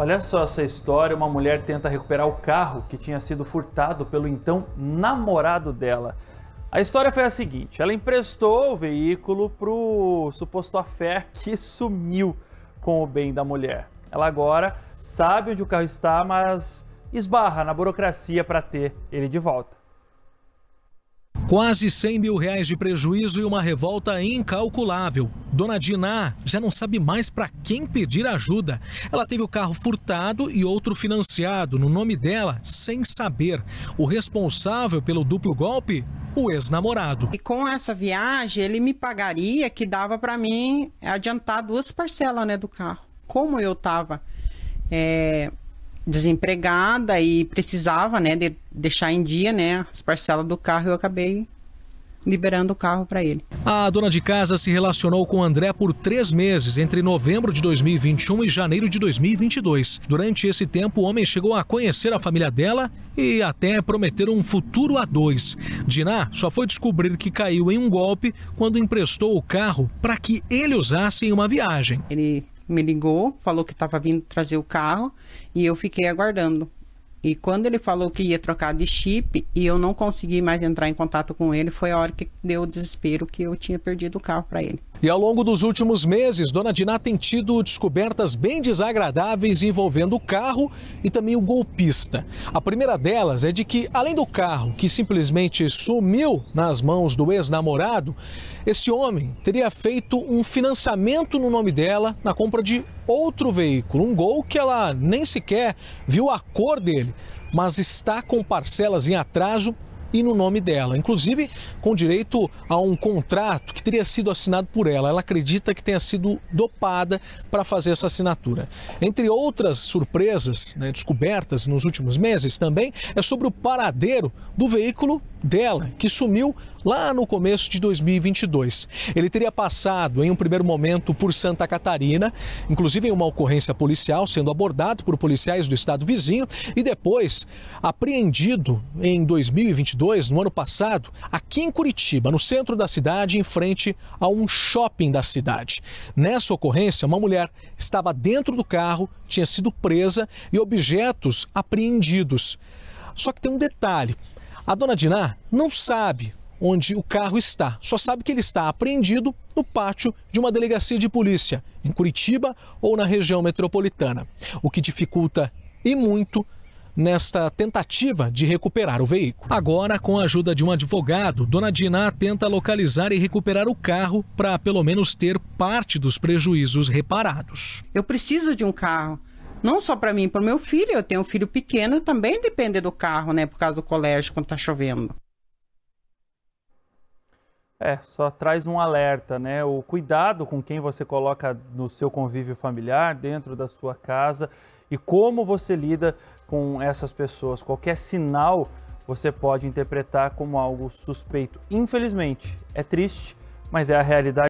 Olha só essa história: uma mulher tenta recuperar o carro que tinha sido furtado pelo então namorado dela. A história foi a seguinte: ela emprestou o veículo para o suposto afé que sumiu com o bem da mulher. Ela agora sabe onde o carro está, mas esbarra na burocracia para ter ele de volta. Quase 100 mil reais de prejuízo e uma revolta incalculável. Dona Diná já não sabe mais para quem pedir ajuda. Ela teve o carro furtado e outro financiado no nome dela, sem saber. O responsável pelo duplo golpe o ex-namorado. E com essa viagem, ele me pagaria que dava para mim adiantar duas parcelas né, do carro. Como eu estava é, eh, desempregada e precisava, né, de deixar em dia, né, as parcelas do carro, eu acabei liberando o carro para ele. A dona de casa se relacionou com André por três meses, entre novembro de 2021 e janeiro de 2022. Durante esse tempo, o homem chegou a conhecer a família dela e até prometer um futuro a dois. Diná só foi descobrir que caiu em um golpe quando emprestou o carro para que ele usasse em uma viagem. Ele me ligou, falou que estava vindo trazer o carro e eu fiquei aguardando. E quando ele falou que ia trocar de chip e eu não consegui mais entrar em contato com ele, foi a hora que deu o desespero que eu tinha perdido o carro para ele. E ao longo dos últimos meses, Dona Diná tem tido descobertas bem desagradáveis envolvendo o carro e também o golpista. A primeira delas é de que, além do carro que simplesmente sumiu nas mãos do ex-namorado, esse homem teria feito um financiamento no nome dela na compra de outro veículo, um gol que ela nem sequer viu a cor dele, mas está com parcelas em atraso e no nome dela, inclusive com direito a um contrato que teria sido assinado por ela. Ela acredita que tenha sido dopada para fazer essa assinatura. Entre outras surpresas né, descobertas nos últimos meses também é sobre o paradeiro do veículo dela, que sumiu lá no começo de 2022. Ele teria passado, em um primeiro momento, por Santa Catarina, inclusive em uma ocorrência policial, sendo abordado por policiais do estado vizinho e depois apreendido em 2022, no ano passado, aqui em Curitiba, no centro da cidade, em frente a um shopping da cidade. Nessa ocorrência, uma mulher estava dentro do carro, tinha sido presa e objetos apreendidos. Só que tem um detalhe: a dona Diná não sabe onde o carro está, só sabe que ele está apreendido no pátio de uma delegacia de polícia, em Curitiba ou na região metropolitana, o que dificulta e muito nesta tentativa de recuperar o veículo. Agora, com a ajuda de um advogado, Dona Diná tenta localizar e recuperar o carro para pelo menos ter parte dos prejuízos reparados. Eu preciso de um carro não só para mim, para o meu filho. Eu tenho um filho pequeno, também depende do carro, né? Por causa do colégio, quando tá chovendo. É, só traz um alerta, né? O cuidado com quem você coloca no seu convívio familiar, dentro da sua casa e como você lida com essas pessoas. Qualquer sinal você pode interpretar como algo suspeito. Infelizmente, é triste, mas é a realidade.